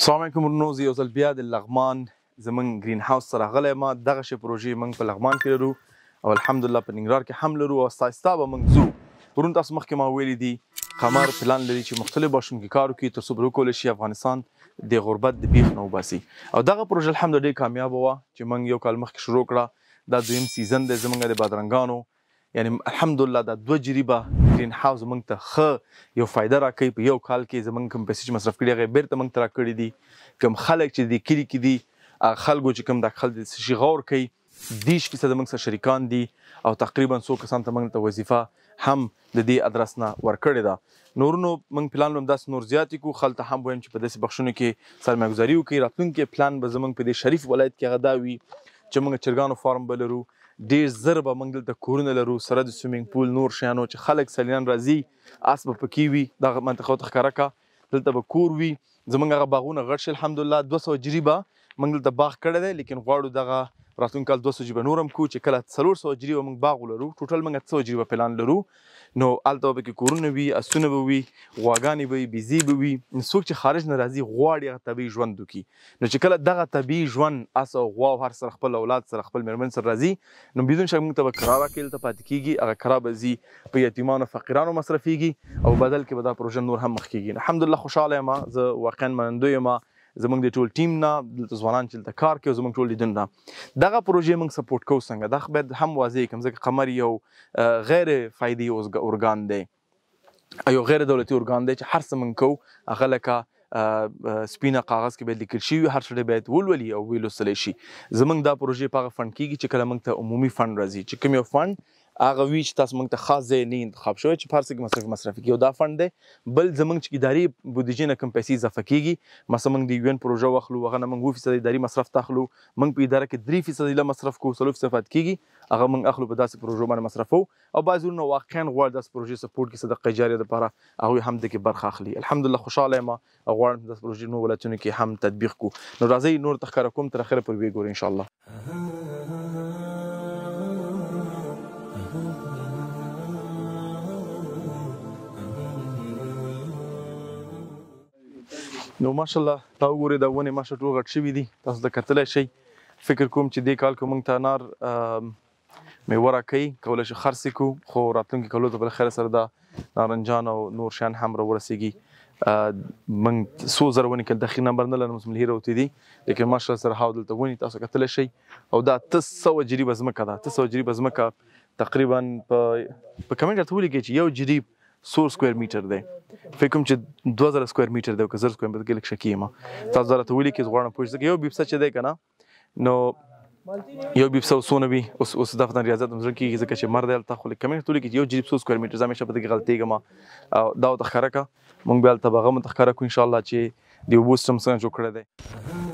السلام علیکم ورونو زه یو ځل بیا د لغمان زمونږ ګرین هاوس سره غلی یم دغه شی پروژې موږ په لغمان کې لرو او الحمدلله په ننګرهار کې هم لرو او سایسته به موږ ځو ورون تاسو مخکې ما ویلي دي قمر پلان لري چې مختلف باشون کې کار وکړي تر څو به وکولی شي افغانستان د غربت د بیخ نه وباسي او دغه پروژه الحمدلله ډېر کامیابه وه چې موږ یو کال مخکې شروع کړه دا دویم سیزن دی زمونږ د بادرنګانو یعنی الحمدلله دا دوه جریبه گرین هاوس موږ ته ښه یو فایده راکوي په یو کال کې زمونږ کوم پیسې چې مصرف کړي هغه بیرته موږ ته راکړي دي کوم خلک چې د کلي کې دي خلکو چې کوم د خلک شي غور کوي دیش فیصد موږ سره شریکان دي او تقریبا څو کسان ته موږ ته وظیفه هم د دې ادرس نه ورکړې ده نورونو موږ پلان لوم داس نور زیات کو خلته هم وایم چې په داسې بخښونو کې سرمایه‌ګذاري وکړي راتلونکي پلان به زمونږ په دې شریف ولایت کې غدا وي چې موږ چرګانو فارم بلرو ډیر زر به موږ دلته کورونه لرو سره د سویمنګ پول نور شیانو چې خلک سیلانیان راځي اس به پکې وي دغه منطقه ته ښکاره کا دلته به کور وي زمونږ هغه باغونه غټ شي الحمدلله 200 جریبه موږ دلته باغ کړی دی لیکن غواړو دغه راتلونکي کال دوه سوه جریبه نور هم کړو چې کله څلور سوه جریبه موږ باغ ولرو ټوټل موږ څه جریبه پلان لرو نو هلته به کې کورونه وي اسونه به وي غواګانې به وي بیزي به وي څوک چې خارج نه راځي غواړي هغه طبیعي ژوند وکړي نو چې کله دغه طبیعي ژوند اس او غوا او هر سره خپل اولاد سره خپل میرمن سره راځي نو بدون شک موږ ته به کرا راکېل ته پاتې کیږي هغه کرا به ځي په یتیمانو فقیرانو مصرفیږي او بدل کې به دا پروژه نور هم مخ کیږي الحمدلله خوشحاله یم زه واقعا منندوی یم زمونږ د ټول ټیم نه ځوانان چې د کار کوي زمونږ ټول لیدنه دغه پروژې موږ سپورټ کوو څنګه دا باید هم واضح کړم ځکه قمر یو غیر فایدې ارګان دی یو غیر دولتي ارګان دی چې هر څه موږ کوو هغه لکه سپینه کاغذ کې به لیکل شي هر څه باید ولولي او ویلوستل شي زمونږ دا پروژې په فند کېږي چې کله موږ ته عمومي فند راځي چې کوم یو فند هغه وی چې تاسو موږ ته خاص ځای نه انتخاب شوی چې پارسه کې مصرف مصرفي کې دا فند دی بل زمونږ چې اداري بودیجې نه کم پیسې اضافه کیږي مثلا موږ د یو ان پروژه واخلو هغه نه موږ 2% اداري مصرف تاخلو موږ په اداره کې 3% له مصرف کو سلوف صفات کیږي هغه موږ اخلو په داسې پروژو باندې مصرفو او بعضو نه واقعا غواړ داسې پروژې سپورټ کې صدقه جاریه لپاره هغه هم د کې برخه اخلي الحمدلله خوشاله ما غواړم داسې پروژې نو ولاتونو کې هم تطبیق کو نو راځي نور تخکر کوم تر اخره پر وی ګور ان شاء الله نو ماشاءالله دا وګورئ دا ونې ماشه ټول غټ شوي دي تاسو د کتلی شئ فکر کوم چې دې کال کې موږ ته انار میوه راکوي کولی شو خرڅې کړو خو راتلونکي کلو ته بالخیره سره دا نارنجان او نور شیان هم راورسیږي موږ څو زره ونې کله داخلي نمبر نه لرم زموږ هیره وتې دي لیکن ماشاءالله سره هاو دلته ونې تاسو کتلی شئ او دا اته سوه جریبه ځمکه ده اته سوه جریبه ځمکه تقریبا په په کمنټ راته ولیکئ چې یو جریب 100 سکوير میټر دی فکر کوم چې 2000 سکوير میټر دی او 1000 سکوير میټر کې لکه شکیما تاسو زره ته ویلي کې غواړم پوښتنه یو بیبسه چې دی کنه نو یو بیب سو سونه وی اوس اوس د افغان ریاضت هم ځکه چې ځکه چې مرد الته خو کمه ټول کې یو جیب سو سکوير میټر زمې شپه د غلطي ګما دا د خره کا مونږ به الته بغه متخره کو ان شاء الله چې دی وبو سم څنګه جوړ کړی دی